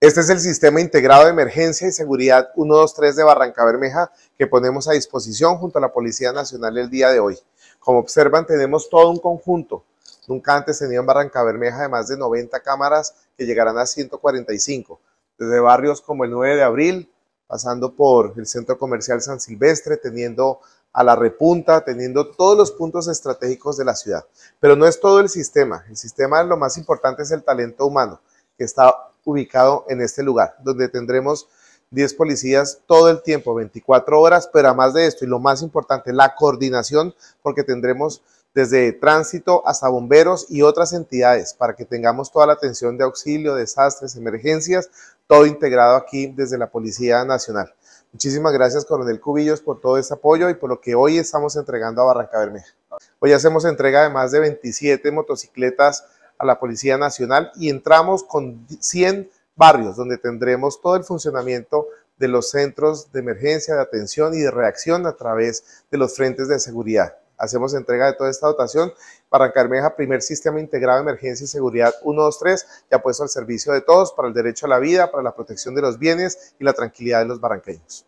Este es el sistema integrado de emergencia y seguridad 123 de Barranca Bermeja que ponemos a disposición junto a la Policía Nacional el día de hoy. Como observan, tenemos todo un conjunto. Nunca antes tenían Barranca Bermeja de más de 90 cámaras que llegarán a 145, desde barrios como el 9 de abril, pasando por el Centro Comercial San Silvestre, teniendo a la repunta, teniendo todos los puntos estratégicos de la ciudad. Pero no es todo el sistema. El sistema, lo más importante es el talento humano, que está ubicado en este lugar, donde tendremos 10 policías todo el tiempo, 24 horas, pero además de esto, y lo más importante, la coordinación, porque tendremos desde tránsito hasta bomberos y otras entidades para que tengamos toda la atención de auxilio, desastres, emergencias, todo integrado aquí desde la Policía Nacional. Muchísimas gracias, Coronel Cubillos, por todo ese apoyo y por lo que hoy estamos entregando a Barranca Bermeja. Hoy hacemos entrega de más de 27 motocicletas a la Policía Nacional y entramos con 100 barrios donde tendremos todo el funcionamiento de los centros de emergencia, de atención y de reacción a través de los frentes de seguridad. Hacemos entrega de toda esta dotación. Barrancarmeja, primer sistema integrado de emergencia y seguridad 123, ya puesto al servicio de todos para el derecho a la vida, para la protección de los bienes y la tranquilidad de los barranqueños.